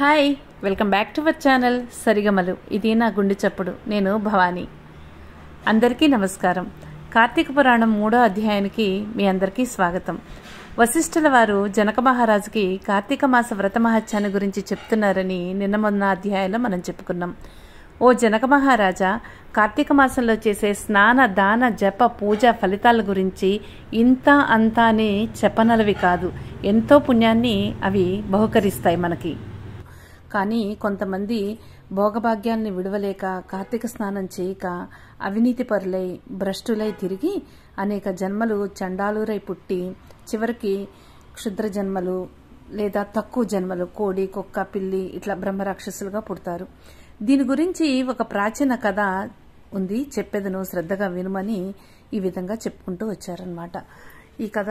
hi welcome back to our channel సరిగమలు ఇది నా గుండె చప్పుడు నేను భవానీ అందరికీ నమస్కారం కార్తీక పురాణం మూడో అధ్యాయానికి మీ అందరికీ స్వాగతం వశిష్ఠుల వారు జనక మహారాజుకి కార్తీక మాస వ్రత మహత్యాన్ని గురించి చెప్తున్నారని నిన్న మొన్న అధ్యాయంలో మనం చెప్పుకున్నాం ఓ జనక మహారాజా కార్తీక మాసంలో చేసే స్నాన దాన జప పూజ ఫలితాల గురించి ఇంత అంతానే చెప్పనలవి కాదు ఎంతో పుణ్యాన్ని అవి బహుకరిస్తాయి మనకి కానీ కొంతమంది భోగభాగ్యాల్ని విడవలేక కార్తీక స్నానం చేయక అవినీతి పరులై భ్రష్టులై తిరిగి అనేక జన్మలు చండాలురై పుట్టి చివరికి క్షుద్ర జన్మలు లేదా తక్కువ జన్మలు కోడి కుక్క పిల్లి ఇట్లా బ్రహ్మరాక్షసులుగా పుడతారు దీని గురించి ఒక ప్రాచీన కథ ఉంది చెప్పేదను శ్రద్ధగా వినుమని ఈ విధంగా చెప్పుకుంటూ వచ్చారనమాట ఈ కథ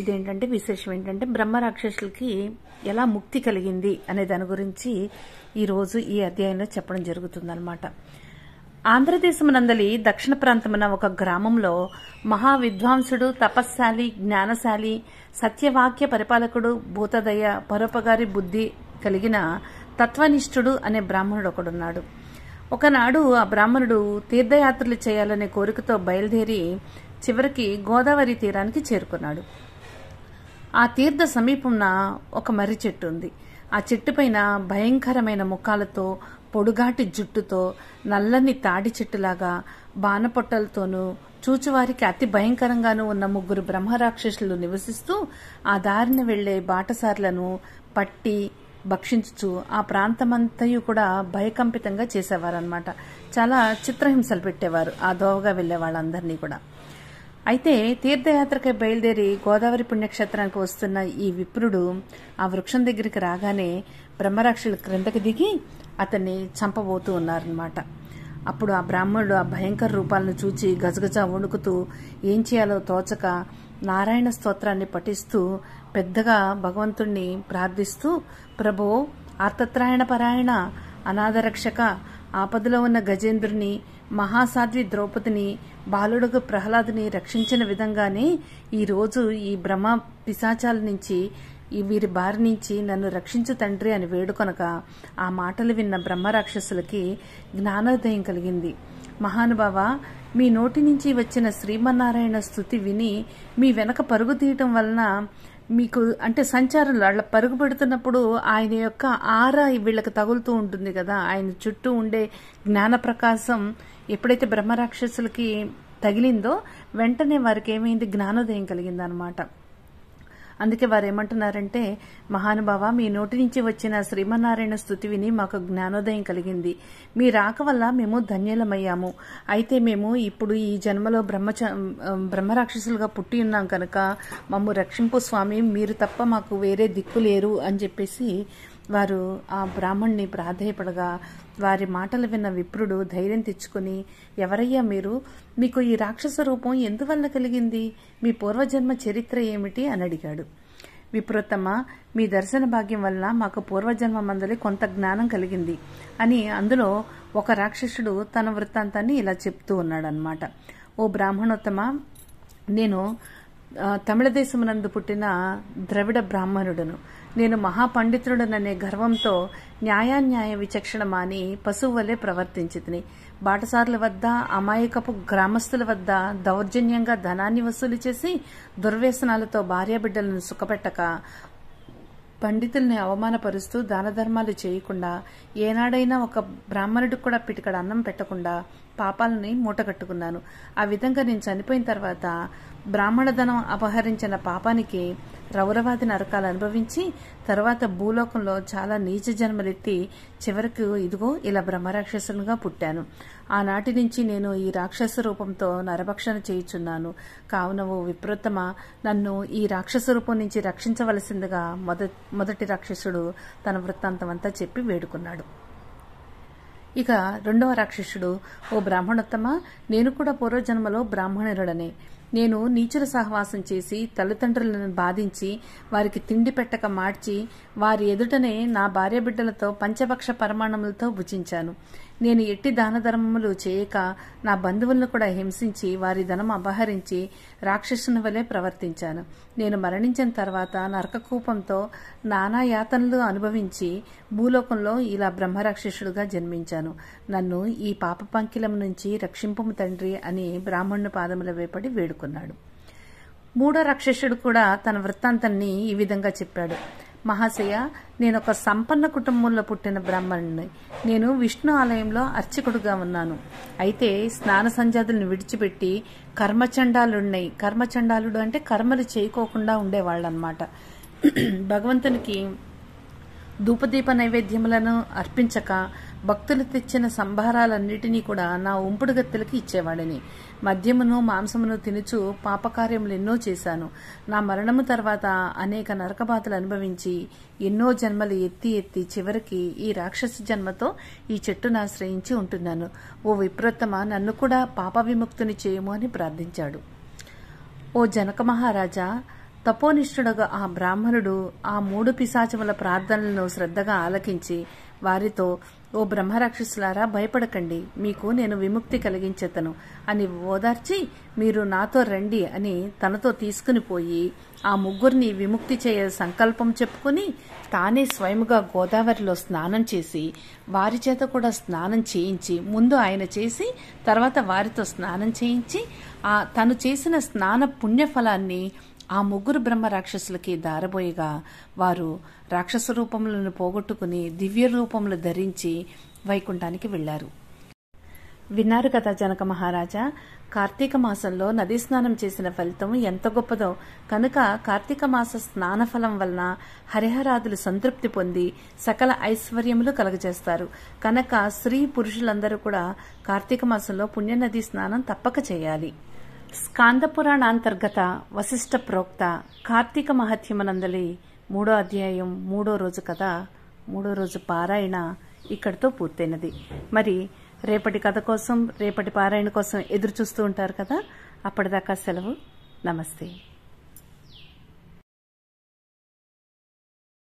ఇదేంటంటే విశేషం ఏంటంటే బ్రహ్మ రాక్షసులకి ఎలా ముక్తి కలిగింది అనే దాని గురించి ఈరోజు ఈ అధ్యాయంలో చెప్పడం జరుగుతుందనమాట ఆంధ్రదేశం నందలి దక్షిణ ప్రాంతమున ఒక గ్రామంలో మహావిద్వాంసుడు తపస్శాలి జ్ఞానశాలి సత్యవాక్య పరిపాలకుడు భూతదయ పరోపగారి బుద్ధి కలిగిన తత్వనిష్ఠుడు అనే బ్రాహ్మణుడు ఒకడున్నాడు ఒకనాడు ఆ బ్రాహ్మణుడు తీర్థయాత్రలు చేయాలనే కోరికతో బయలుదేరి చివరికి గోదావరి తీరానికి చేరుకున్నాడు ఆ తీర్థ సమీపంన ఒక మర్రి చెట్టు ఉంది ఆ చెట్టు పైన భయంకరమైన ముఖాలతో పొడుగాటి జుట్టుతో నల్లని తాడి చెట్టులాగా బాణపొట్టలతోనూ చూచువారికి అతి భయంకరంగానూ ఉన్న ముగ్గురు బ్రహ్మరాక్షసులు నివసిస్తూ ఆ దారిన వెళ్లే బాటసార్లను పట్టి భక్షించు ఆ ప్రాంతమంతయు కూడా భయకంపితంగా చేసేవారనమాట చాలా చిత్రహింసలు పెట్టేవారు ఆ దోవగా వెళ్లే వాళ్ళందరినీ కూడా అయితే తీర్థయాత్రకై బయలుదేరి గోదావరి పుణ్యక్షేత్రానికి వస్తున్న ఈ విప్రుడు ఆ వృక్షం దగ్గరికి రాగానే బ్రహ్మరాక్షులు క్రిందకి దిగి అతన్ని చంపబోతూ ఉన్నారనమాట అప్పుడు ఆ బ్రాహ్మణుడు ఆ భయంకర రూపాలను చూచి గజగజ వణుకుతూ ఏం చేయాలో తోచక నారాయణ స్తోత్రాన్ని పఠిస్తూ పెద్దగా భగవంతుణ్ణి ప్రార్థిస్తూ ప్రభు ఆర్తత్రాయణ పరాయణ అనాథరక్షక ఆపదలో ఉన్న గజేంద్రుని మహాసాధ్వి ద్రౌపదిని బాలుడుగు ప్రహ్లాదుని రక్షించిన విధంగానే ఈరోజు ఈ బ్రహ్మ పిశాచాల నుంచి ఈ వీరి బారి నుంచి నన్ను రక్షించు తండ్రి అని వేడుకొనక ఆ మాటలు విన్న బ్రహ్మరాక్షసులకి జ్ఞానోదయం కలిగింది మహానుభావ మీ నోటి నుంచి వచ్చిన శ్రీమన్నారాయణ స్థుతి విని మీ వెనక పరుగు తీయటం వలన మీకు అంటే సంచారంలో అట్లా పరుగు పెడుతున్నప్పుడు ఆయన యొక్క ఆరా వీళ్ళకి తగులుతూ ఉంటుంది కదా ఆయన చుట్టూ ఉండే జ్ఞాన ప్రకాశం ఎప్పుడైతే బ్రహ్మరాక్షసులకి తగిలిందో వెంటనే వారికి ఏమైంది జ్ఞానోదయం కలిగిందనమాట అందుకే వారు ఏమంటున్నారంటే మహానుభావ మీ నోటి నుంచి వచ్చిన శ్రీమన్నారాయణ స్థుతి విని మాకు జ్ఞానోదయం కలిగింది మీ రాక వల్ల మేము ధన్యులమయ్యాము అయితే మేము ఇప్పుడు ఈ జన్మలో బ్రహ్మచ బ్రహ్మరాక్షసులుగా పుట్టి ఉన్నాం కనుక మమ్ము రక్షింపు స్వామి మీరు తప్ప మాకు వేరే దిక్కు లేరు అని చెప్పేసి వారు ఆ బ్రాహ్మణ్ణి ప్రాధేయపడగా వారి మాటలు విన్న విప్రుడు ధైర్యం తెచ్చుకుని ఎవరయ్యా మీరు మీకు ఈ రాక్షస రూపం ఎందువల్ల కలిగింది మీ పూర్వజన్మ చరిత్ర ఏమిటి అని అడిగాడు విప్రోత్తమ మీ దర్శన భాగ్యం వల్ల మాకు పూర్వజన్మ మందలి కొంత జ్ఞానం కలిగింది అని అందులో ఒక రాక్షసుడు తన వృత్తాంతాన్ని ఇలా చెప్తూ ఉన్నాడనమాట ఓ బ్రాహ్మణోత్తమ నేను తమిళదేశమునందు పుట్టిన ద్రవిడ బ్రాహ్మణుడును నేను మహాపండితుడననే గర్వంతో న్యాయాన్యాయ విచక్షణ మాని పశువు వలె ప్రవర్తించితిని బాటసార్ల వద్ద అమాయకపు గ్రామస్తుల వద్ద దౌర్జన్యంగా ధనాన్ని వసూలు చేసి దుర్వ్యసనాలతో భార్యాబిడ్డలను సుఖపెట్టక పండితుల్ని అవమానపరుస్తూ దానధర్మాలు చేయకుండా ఏనాడైనా ఒక బ్రాహ్మణుడికి కూడా పిటికడ అన్నం పెట్టకుండా పాపాలని మూటగట్టుకున్నాను ఆ విధంగా నేను చనిపోయిన తర్వాత బ్రాహ్మణ ధనం అపహరించిన పాపానికి రౌరవాది నరకాలు అనుభవించి తర్వాత భూలోకంలో చాలా నీచ జన్మలెత్తి చివరకు ఇదిగో ఇలా బ్రహ్మరాక్షసునిగా పుట్టాను ఆనాటి నుంచి నేను ఈ రాక్షస రూపంతో నరభక్షణ చేయుచున్నాను కావున ఓ విప్రోత్తమ నన్ను ఈ రాక్షస రూపం నుంచి రక్షించవలసిందిగా మొద మొదటి రాక్షసుడు తన వృత్తాంతమంతా చెప్పి వేడుకున్నాడు ఇక రెండవ రాక్షసుడు ఓ బ్రాహ్మణోత్తమ నేను కూడా పూర్వజన్మలో బ్రాహ్మణుడనే నేను నీచుల సహవాసం చేసి తల్లిదండ్రులను బాధించి వారికి తిండి పెట్టక మార్చి వారి ఎదుటనే నా భార్య బిడ్డలతో పంచపక్ష పరమాణములతో భుజించాను నేను ఎట్టి దాన ధర్మములు చేయక నా బంధువులను కూడా హింసించి వారి ధనం అపహరించి రాక్షసుని వలె ప్రవర్తించాను నేను మరణించిన తర్వాత నరకకూపంతో నానా యాతనలు అనుభవించి భూలోకంలో ఇలా బ్రహ్మరాక్షసుడుగా జన్మించాను నన్ను ఈ పాప పంకిలం నుంచి రక్షింపము తండ్రి అని బ్రాహ్మణుని పాదముల వేపడి వేడుకు చేరుకున్నాడు మూడో రాక్షసుడు కూడా తన వృత్తాంతాన్ని ఈ విధంగా చెప్పాడు మహాశయ నేను ఒక సంపన్న కుటుంబంలో పుట్టిన బ్రాహ్మణుని నేను విష్ణు ఆలయంలో అర్చకుడుగా ఉన్నాను అయితే స్నాన సంజాతులను విడిచిపెట్టి కర్మచండాలున్నాయి కర్మచండాలుడు అంటే కర్మలు చేయకోకుండా ఉండేవాళ్ళనమాట భగవంతునికి ధూపదీప నైవేద్యములను అర్పించక భక్తులు తెచ్చిన సంభారాలన్నిటినీ కూడా నా ఉంపుడుగత్తెలకి ఇచ్చేవాడిని మద్యమును మాంసమును తినుచు పాపకార్యములు ఎన్నో చేశాను నా మరణము తర్వాత అనేక నరకబాధలు అనుభవించి ఎన్నో జన్మలు ఎత్తి ఎత్తి చివరికి ఈ రాక్షస జన్మతో ఈ చెట్టును ఆశ్రయించి ఉంటున్నాను ఓ విప్రోత్తమ నన్ను కూడా పాప విముక్తుని చేయము అని ప్రార్థించాడు ఓ జనక మహారాజా తపోనిష్ఠుడుగా ఆ బ్రాహ్మణుడు ఆ మూడు పిశాచముల ప్రార్థనలను శ్రద్ధగా ఆలకించి వారితో ఓ బ్రహ్మరాక్షసులారా భయపడకండి మీకు నేను విముక్తి కలిగించేతను అని ఓదార్చి మీరు నాతో రండి అని తనతో తీసుకుని పోయి ఆ ముగ్గురిని విముక్తి చేయ సంకల్పం చెప్పుకుని తానే స్వయముగా గోదావరిలో స్నానం చేసి వారి చేత కూడా స్నానం చేయించి ముందు ఆయన చేసి తర్వాత వారితో స్నానం చేయించి ఆ తను చేసిన స్నాన పుణ్యఫలాన్ని ఆ ముగ్గురు బ్రహ్మ రాక్షసులకి దారబోయగా వారు రాక్షస రూపములను పోగొట్టుకుని దివ్య రూపములు ధరించి వైకుంఠానికి వెళ్లారు విన్నారు కదా జనక మహారాజా కార్తీక మాసంలో నదీ స్నానం చేసిన ఫలితం ఎంత గొప్పదో కనుక కార్తీక మాస స్నాన ఫలం వలన హరిహరాదులు సంతృప్తి పొంది సకల ఐశ్వర్యములు కలగజేస్తారు కనుక స్త్రీ పురుషులందరూ కూడా కార్తీక మాసంలో పుణ్యనదీ స్నానం తప్పక చేయాలి స్కాందపురాణాంతర్గత వశిష్ట ప్రోక్త కార్తీక మహత్యమనందలి మూడో అధ్యాయం మూడో రోజు కథ మూడో రోజు పారాయణ ఇక్కడితో పూర్తయినది మరి రేపటి కథ కోసం రేపటి పారాయణ కోసం ఎదురు చూస్తూ ఉంటారు కదా అప్పటిదాకా సెలవు నమస్తే